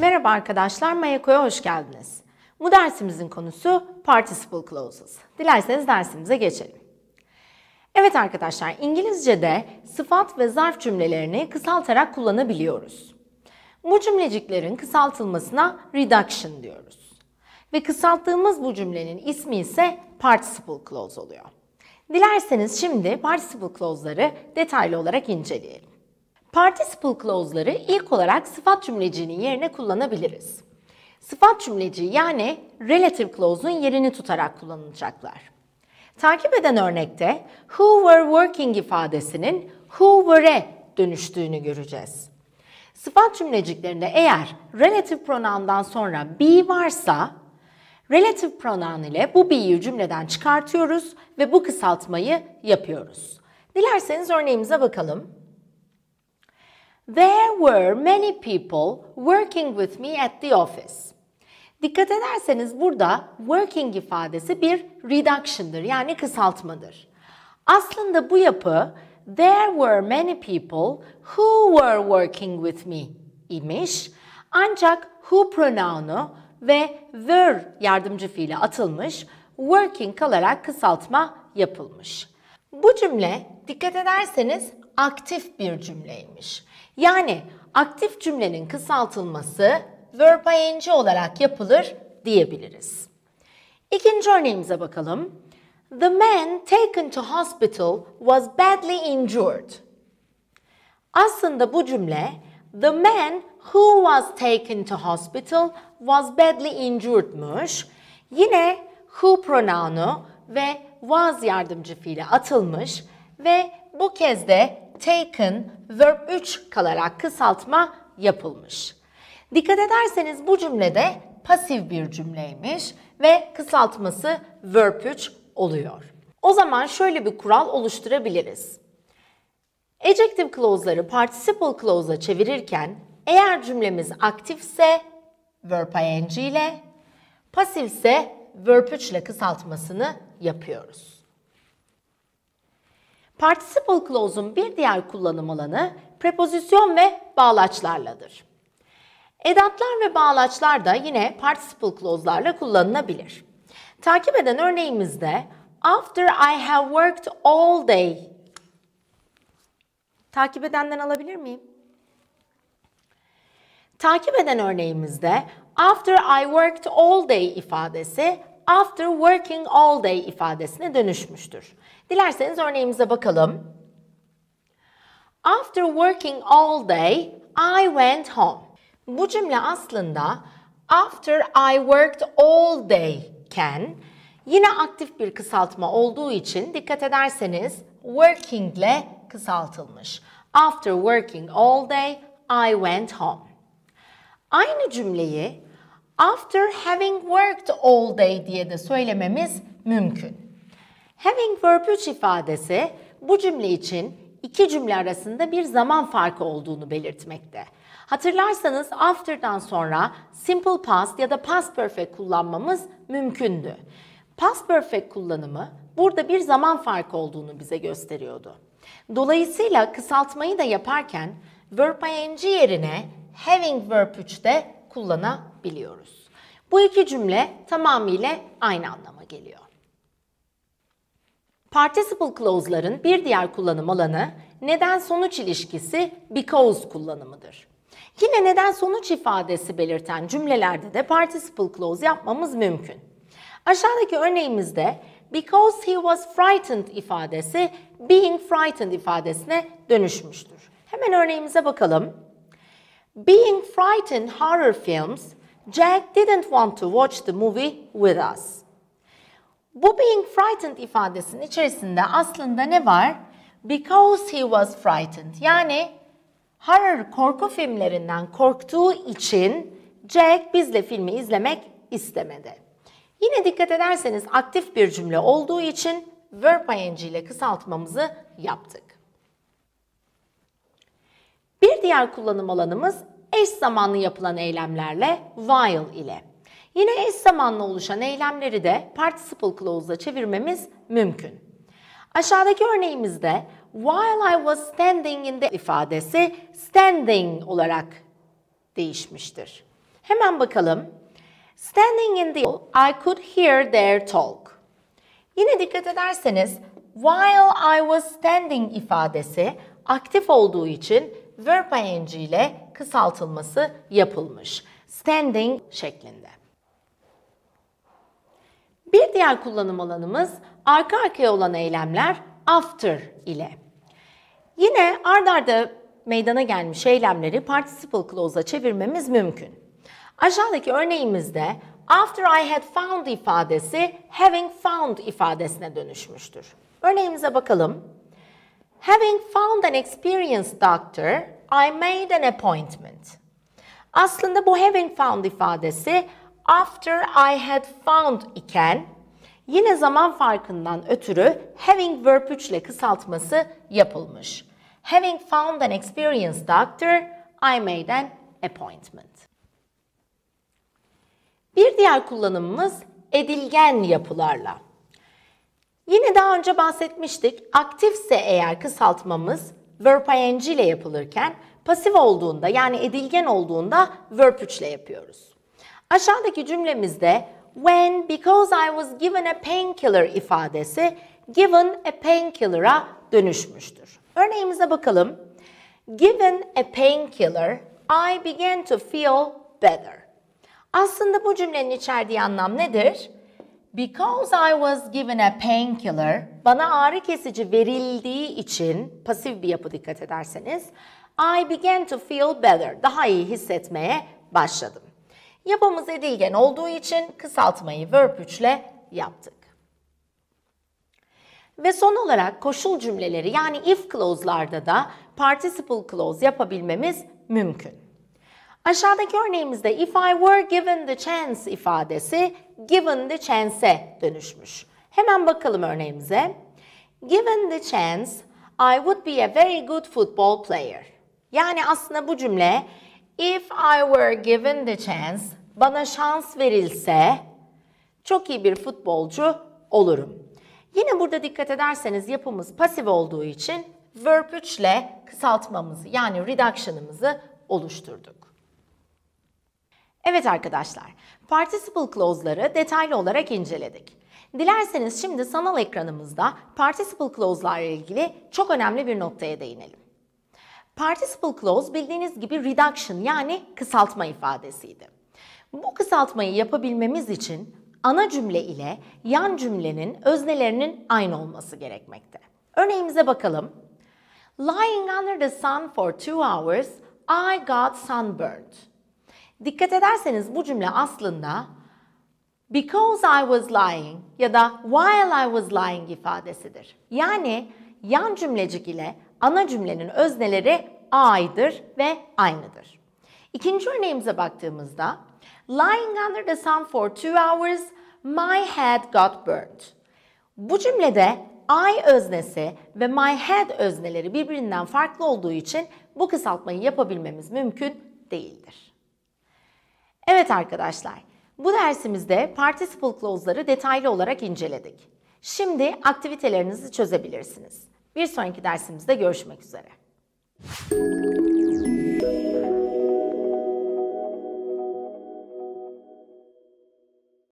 Merhaba arkadaşlar, Mayako'ya hoş geldiniz. Bu dersimizin konusu participle clauses. Dilerseniz dersimize geçelim. Evet arkadaşlar, İngilizce'de sıfat ve zarf cümlelerini kısaltarak kullanabiliyoruz. Bu cümleciklerin kısaltılmasına reduction diyoruz. Ve kısalttığımız bu cümlenin ismi ise participle clause oluyor. Dilerseniz şimdi participle clause'ları detaylı olarak inceleyelim. Participle clause'ları ilk olarak sıfat cümleciğinin yerine kullanabiliriz. Sıfat cümleciği yani relative clause'un yerini tutarak kullanılacaklar. Takip eden örnekte who were working ifadesinin who were'e dönüştüğünü göreceğiz. Sıfat cümleciklerinde eğer relative pronoundan sonra be varsa Relative pronoun ile bu be'yi cümleden çıkartıyoruz ve bu kısaltmayı yapıyoruz. Dilerseniz örneğimize bakalım. There were many people working with me at the office. Dikkat ederseniz burada working ifadesi bir reduction'dır yani kısaltmadır. Aslında bu yapı there were many people who were working with me imiş. Ancak who pronounu ve were yardımcı fiili atılmış, working kalarak kısaltma yapılmış. Bu cümle dikkat ederseniz aktif bir cümleymiş. Yani aktif cümlenin kısaltılması verb ing olarak yapılır diyebiliriz. İkinci örneğimize bakalım. The man taken to hospital was badly injured. Aslında bu cümle the man who was taken to hospital was badly injured'muş. Yine who pronounu ve was yardımcı fiile atılmış ve bu kez de taken verb 3 kalarak kısaltma yapılmış. Dikkat ederseniz bu cümlede pasif bir cümleymiş ve kısaltması verb 3 oluyor. O zaman şöyle bir kural oluşturabiliriz. Adjective clause'ları participle clause'a çevirirken eğer cümlemiz aktifse verb ing ile, pasifse verb 3 ile kısaltmasını yapıyoruz. Participle clause'un bir diğer kullanım alanı prepozisyon ve bağlaçlarladır. Edatlar ve bağlaçlar da yine participle clause'larla kullanılabilir. Takip eden örneğimizde after I have worked all day takip edenden alabilir miyim? Takip eden örneğimizde after I worked all day ifadesi after working all day ifadesine dönüşmüştür. Dilerseniz örneğimize bakalım. After working all day, I went home. Bu cümle aslında after I worked all day can yine aktif bir kısaltma olduğu için dikkat ederseniz working ile kısaltılmış. After working all day, I went home. Aynı cümleyi after having worked all day diye de söylememiz mümkün. Having verb 3 ifadesi bu cümle için iki cümle arasında bir zaman farkı olduğunu belirtmekte. Hatırlarsanız after'dan sonra simple past ya da past perfect kullanmamız mümkündü. Past perfect kullanımı burada bir zaman farkı olduğunu bize gösteriyordu. Dolayısıyla kısaltmayı da yaparken verb ing yerine having verb 3'te kullanabiliyoruz. Bu iki cümle tamamıyla aynı anlama geliyor. Participle clause'ların bir diğer kullanım alanı neden-sonuç ilişkisi because kullanımıdır. Yine neden-sonuç ifadesi belirten cümlelerde de participle clause yapmamız mümkün. Aşağıdaki örneğimizde because he was frightened ifadesi being frightened ifadesine dönüşmüştür. Hemen örneğimize bakalım. Being frightened horror films, Jack didn't want to watch the movie with us. Bu being frightened ifadesinin içerisinde aslında ne var? Because he was frightened. Yani horror korku filmlerinden korktuğu için Jack bizle filmi izlemek istemedi. Yine dikkat ederseniz aktif bir cümle olduğu için verb ing ile kısaltmamızı yaptık. Bir diğer kullanım alanımız eş zamanlı yapılan eylemlerle while ile. Yine eş zamanlı oluşan eylemleri de participle clause'a çevirmemiz mümkün. Aşağıdaki örneğimizde while I was standing in the ifadesi standing olarak değişmiştir. Hemen bakalım. Standing in the I could hear their talk. Yine dikkat ederseniz while I was standing ifadesi aktif olduğu için verb ing ile kısaltılması yapılmış. Standing şeklinde. Bir diğer kullanım alanımız arka arkaya olan eylemler after ile. Yine ard arda meydana gelmiş eylemleri participle clause'a çevirmemiz mümkün. Aşağıdaki örneğimizde after I had found ifadesi having found ifadesine dönüşmüştür. Örneğimize bakalım. Having found an experienced doctor, I made an appointment. Aslında bu having found ifadesi after I had found iken yine zaman farkından ötürü having verb 3 ile kısaltması yapılmış. Having found an experienced doctor, I made an appointment. Bir diğer kullanımımız edilgen yapılarla. Yine daha önce bahsetmiştik. Aktifse eğer kısaltmamız verb ing ile yapılırken pasif olduğunda yani edilgen olduğunda verb 3 ile yapıyoruz. Aşağıdaki cümlemizde when because I was given a painkiller ifadesi given a painkiller'a dönüşmüştür. Örneğimize bakalım. Given a painkiller, I began to feel better. Aslında bu cümlenin içerdiği anlam nedir? Because I was given a painkiller, bana ağrı kesici verildiği için pasif bir yapı dikkat ederseniz, I began to feel better, daha iyi hissetmeye başladım. Yapımız edilgen olduğu için kısaltmayı verb 3 ile yaptık. Ve son olarak koşul cümleleri yani if clause'larda da participle clause yapabilmemiz mümkün. Aşağıdaki örneğimizde if I were given the chance ifadesi given the chance'e dönüşmüş. Hemen bakalım örneğimize. Given the chance, I would be a very good football player. Yani aslında bu cümle if I were given the chance, bana şans verilse çok iyi bir futbolcu olurum. Yine burada dikkat ederseniz yapımız pasif olduğu için verb 3 ile kısaltmamızı yani reduction'ımızı oluşturduk. Evet arkadaşlar, Participle Clause'ları detaylı olarak inceledik. Dilerseniz şimdi sanal ekranımızda Participle Clause'larla ilgili çok önemli bir noktaya değinelim. Participle Clause bildiğiniz gibi reduction yani kısaltma ifadesiydi. Bu kısaltmayı yapabilmemiz için ana cümle ile yan cümlenin öznelerinin aynı olması gerekmekte. Örneğimize bakalım. Lying under the sun for two hours, I got sunburned. Dikkat ederseniz bu cümle aslında because I was lying ya da while I was lying ifadesidir. Yani yan cümlecik ile ana cümlenin özneleri I'dır ve aynıdır. İkinci örneğimize baktığımızda lying under the sun for two hours my head got burnt. Bu cümlede I öznesi ve my head özneleri birbirinden farklı olduğu için bu kısaltmayı yapabilmemiz mümkün değildir. Evet arkadaşlar, bu dersimizde participle clause'ları detaylı olarak inceledik. Şimdi aktivitelerinizi çözebilirsiniz. Bir sonraki dersimizde görüşmek üzere.